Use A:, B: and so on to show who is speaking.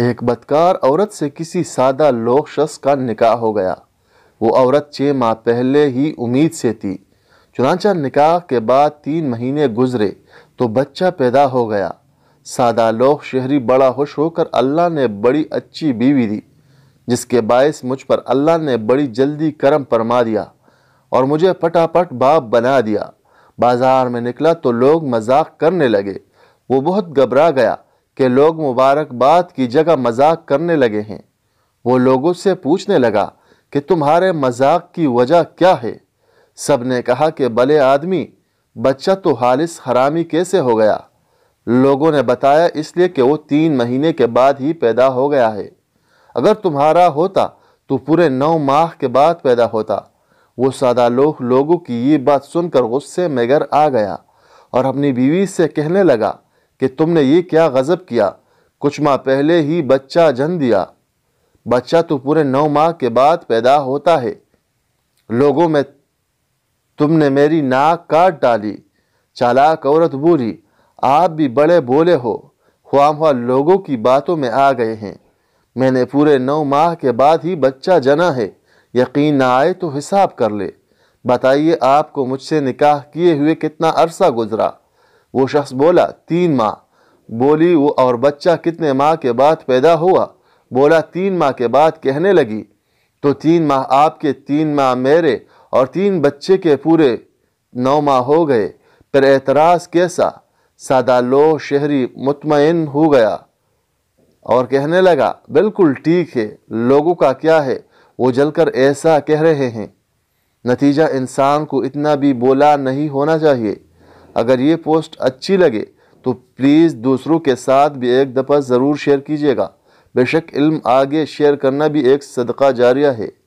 A: एक बदकार औरत से किसी सादा लोक शख्स का निकाह हो गया वो औरत छः माह पहले ही उम्मीद से थी चुनाचा निकाह के बाद तीन महीने गुजरे तो बच्चा पैदा हो गया सादा लोक शहरी बड़ा खुश होकर अल्लाह ने बड़ी अच्छी बीवी दी जिसके बायस मुझ पर अल्लाह ने बड़ी जल्दी करम फरमा दिया और मुझे फटाफट बाप बना दिया बाज़ार में निकला तो लोग मजाक करने लगे वो बहुत घबरा गया कि लोग मुबारकबाद की जगह मजाक करने लगे हैं वो लोगों से पूछने लगा कि तुम्हारे मजाक की वजह क्या है सब ने कहा कि भले आदमी बच्चा तो हालिस हरामी कैसे हो गया लोगों ने बताया इसलिए कि वो तीन महीने के बाद ही पैदा हो गया है अगर तुम्हारा होता तो पूरे नौ माह के बाद पैदा होता वो सादा लोग लोगों की ये बात सुनकर गुस्से में घर आ गया और अपनी बीवी से कहने लगा कि तुमने ये क्या गज़ब किया कुछ माह पहले ही बच्चा जन्म दिया बच्चा तो पूरे नौ माह के बाद पैदा होता है लोगों में तुमने मेरी नाक काट डाली चालाक औरत बूरी आप भी बड़े बोले हो ख्वाम हुआ लोगों की बातों में आ गए हैं मैंने पूरे नौ माह के बाद ही बच्चा जना है यकीन ना आए तो हिसाब कर ले बताइए आपको मुझसे निकाह किए हुए कितना अरसा गुजरा वो शख्स बोला तीन माह बोली वो और बच्चा कितने माह के बाद पैदा हुआ बोला तीन माह के बाद कहने लगी तो तीन माह आपके तीन माह मेरे और तीन बच्चे के पूरे नौ माह हो गए पर एतराज़ कैसा सादा लो शहरी मुतमिन हो गया और कहने लगा बिल्कुल ठीक है लोगों का क्या है वो जलकर ऐसा कह रहे हैं नतीजा इंसान को इतना भी बोला नहीं होना चाहिए अगर ये पोस्ट अच्छी लगे तो प्लीज़ दूसरों के साथ भी एक दफ़ा ज़रूर शेयर कीजिएगा बेशक इल्म आगे शेयर करना भी एक सदका जारिया है